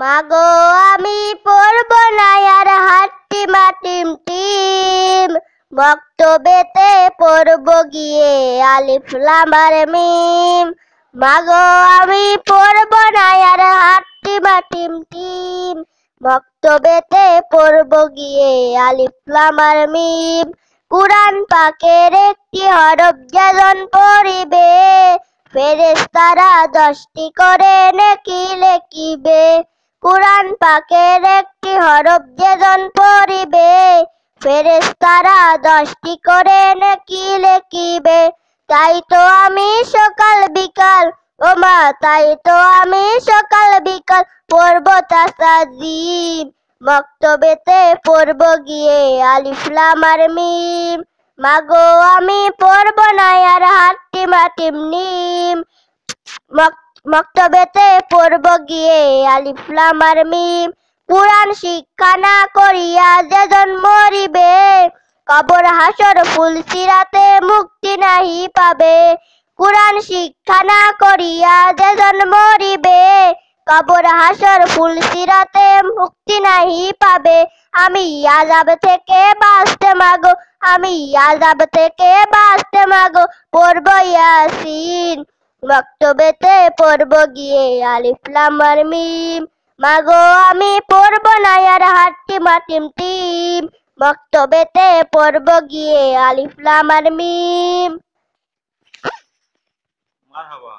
মাগো আমি পড়বো না আর হাট্টি মাটিম টিম বক্তব্যতে পড়ব গিয়ে আলিফ লামার মিম মাগো আমি পড়বো না আর হাট্টি মাটিম টিম বক্তব্যতে পড়ব গিয়ে আলিফ মিম কুরআন পাকের একটি হরব যেন পড়িবে ফেরেস্তারা দশটি করে নেকি লেখিবে কোরআন পাকের একটি হরফ যেজন পড়িবে ফেরেস্তারা দশটি করে নাকি লেখিবে তাই তো আমি সকাল বিকাল ও মা তাই তো আমি সকাল বিকাল পড়ব তাসাজিম বক্তব্যেতে পড়ব গিয়ে আলিফলাম আর মিম মাগো আমি পড়ব না আর হাতটি মাটিম নিম মক মক্তবেতে পড়ব গিয়ে আলিফলাম আর মিম পুরাণ শিক্ষা না করিয়া যে মরিবে কবর হাসর ফুল সিরাতে মুক্তি নাহি পাবে কোরআন শিক্ষা না করিয়া যে মরিবে কবর হাসর ফুল সিরাতে মুক্তি নাহি পাবে আমি আজাব থেকে বাঁচতে মাগো আমি আজাব থেকে বাঁচতে মাগো পড়ব ইয়াসিন মক্তবেতে পড়ব গিয়ে আলিফলাম আর মিম মাগো আমি পড়ব না আর হাট্টি মাটিম টিম মক্তবেতে পড়ব গিয়ে আলিফলাম আর মিম মারহাবা